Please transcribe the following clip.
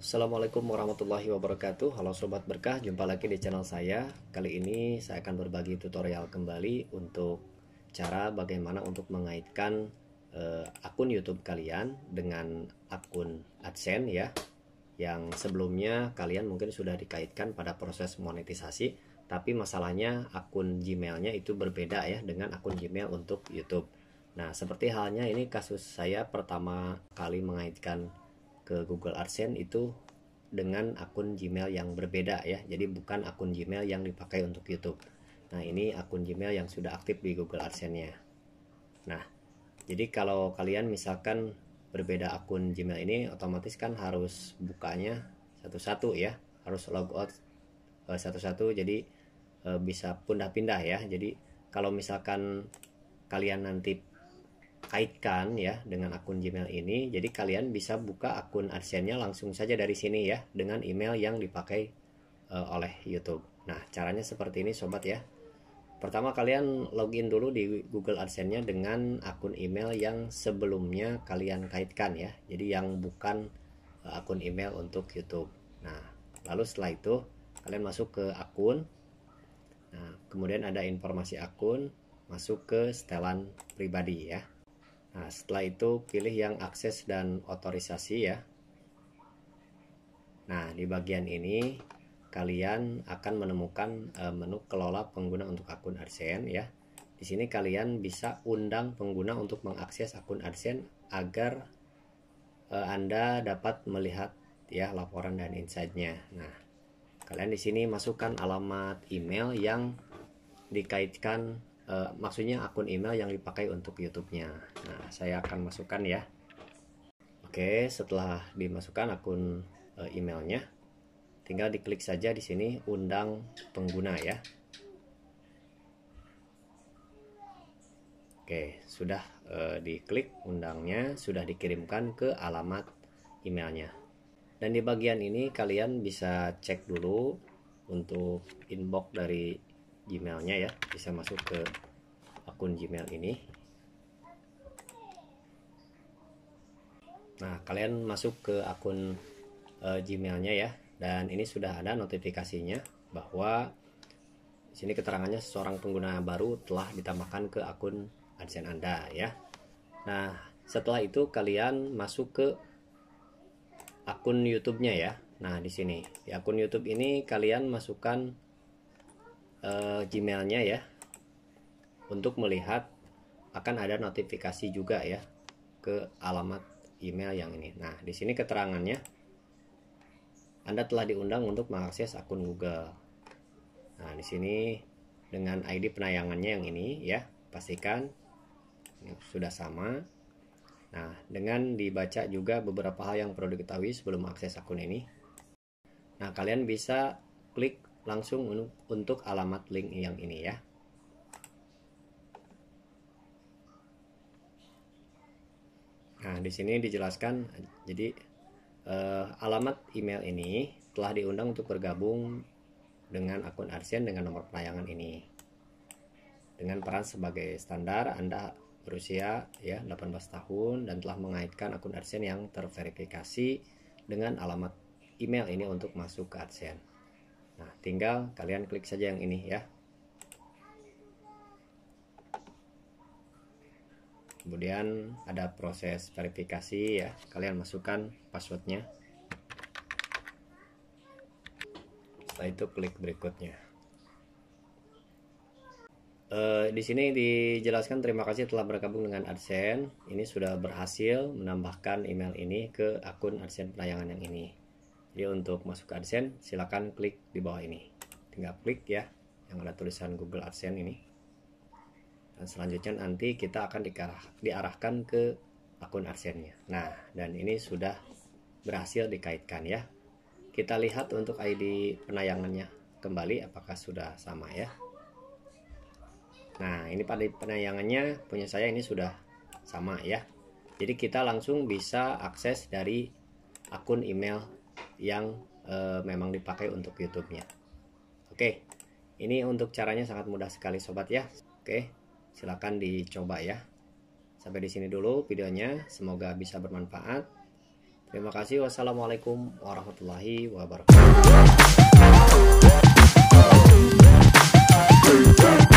Assalamualaikum warahmatullahi wabarakatuh Halo Sobat Berkah, jumpa lagi di channel saya Kali ini saya akan berbagi tutorial kembali untuk cara bagaimana untuk mengaitkan uh, akun YouTube kalian dengan akun AdSense ya Yang sebelumnya kalian mungkin sudah dikaitkan pada proses monetisasi Tapi masalahnya akun Gmailnya itu berbeda ya dengan akun Gmail untuk YouTube Nah seperti halnya ini kasus saya pertama kali mengaitkan ke Google AdSense itu dengan akun Gmail yang berbeda ya. Jadi bukan akun Gmail yang dipakai untuk YouTube. Nah, ini akun Gmail yang sudah aktif di Google AdSense-nya. Nah, jadi kalau kalian misalkan berbeda akun Gmail ini otomatis kan harus bukanya satu-satu ya, harus logout eh, satu-satu jadi eh, bisa pindah-pindah ya. Jadi kalau misalkan kalian nanti kaitkan ya dengan akun Gmail ini. Jadi kalian bisa buka akun adsense langsung saja dari sini ya dengan email yang dipakai uh, oleh YouTube. Nah, caranya seperti ini sobat ya. Pertama kalian login dulu di Google AdSense-nya dengan akun email yang sebelumnya kalian kaitkan ya. Jadi yang bukan uh, akun email untuk YouTube. Nah, lalu setelah itu kalian masuk ke akun Nah, kemudian ada informasi akun masuk ke setelan pribadi ya. Nah, setelah itu pilih yang akses dan otorisasi ya. Nah, di bagian ini kalian akan menemukan e, menu kelola pengguna untuk akun AdSense ya. Di sini kalian bisa undang pengguna untuk mengakses akun AdSense agar e, Anda dapat melihat ya laporan dan insight-nya. Nah, kalian di sini masukkan alamat email yang dikaitkan uh, maksudnya akun email yang dipakai untuk YouTube-nya. Nah, saya akan masukkan ya. Oke, setelah dimasukkan akun uh, emailnya, tinggal diklik saja di sini undang pengguna ya. Oke, sudah uh, diklik undangnya, sudah dikirimkan ke alamat emailnya. Dan di bagian ini kalian bisa cek dulu untuk inbox dari Gmailnya ya bisa masuk ke akun Gmail ini nah kalian masuk ke akun e, Gmailnya ya dan ini sudah ada notifikasinya bahwa di sini keterangannya seorang pengguna baru telah ditambahkan ke akun AdSense Anda ya nah setelah itu kalian masuk ke akun YouTube-nya ya nah di sini di akun YouTube ini kalian masukkan uh, Gmailnya ya untuk melihat akan ada notifikasi juga ya ke alamat email yang ini. Nah, di sini keterangannya Anda telah diundang untuk mengakses akun Google. Nah, di sini dengan ID penayangannya yang ini ya, pastikan sudah sama. Nah, dengan dibaca juga beberapa hal yang perlu diketahui sebelum akses akun ini. Nah, kalian bisa klik langsung untuk alamat link yang ini ya. Nah, di sini dijelaskan jadi eh, alamat email ini telah diundang untuk bergabung dengan akun Arsen dengan nomor penayangan ini. Dengan peran sebagai standar Anda berusia ya 18 tahun dan telah mengaitkan akun Arsen yang terverifikasi dengan alamat email ini untuk masuk ke AdSense. Nah, tinggal kalian klik saja yang ini ya. Kemudian ada proses verifikasi ya. Kalian masukkan passwordnya. Setelah itu klik berikutnya. E, di sini dijelaskan terima kasih telah bergabung dengan AdSense. Ini sudah berhasil menambahkan email ini ke akun AdSense penayangan yang ini. Jadi untuk masuk ke AdSense silakan klik di bawah ini. Tinggal klik ya yang ada tulisan Google AdSense ini. Dan selanjutnya nanti kita akan diarah, diarahkan ke akun AdSense-nya. Nah, dan ini sudah berhasil dikaitkan ya. Kita lihat untuk ID penayangannya kembali apakah sudah sama ya. Nah, ini pada penayangannya punya saya ini sudah sama ya. Jadi kita langsung bisa akses dari akun email yang e, memang dipakai untuk YouTube-nya. Oke, ini untuk caranya sangat mudah sekali sobat ya. Oke, silahkan dicoba ya. Sampai di sini dulu videonya, semoga bisa bermanfaat. Terima kasih. Wassalamualaikum warahmatullahi wabarakatuh.